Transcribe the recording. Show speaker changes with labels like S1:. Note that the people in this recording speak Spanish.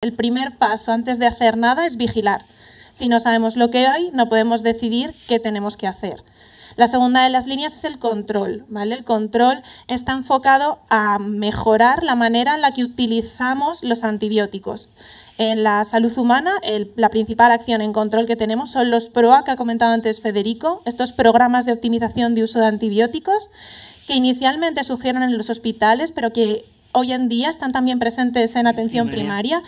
S1: El primer paso antes de hacer nada es vigilar. Si no sabemos lo que hay, no podemos decidir qué tenemos que hacer. La segunda de las líneas es el control, ¿vale? El control está enfocado a mejorar la manera en la que utilizamos los antibióticos. En la salud humana, la principal acción en control que tenemos son los PROA que ha comentado antes Federico, estos programas de optimización de uso de antibióticos que inicialmente surgieron en los hospitales, pero que hoy en día están también presentes en atención primaria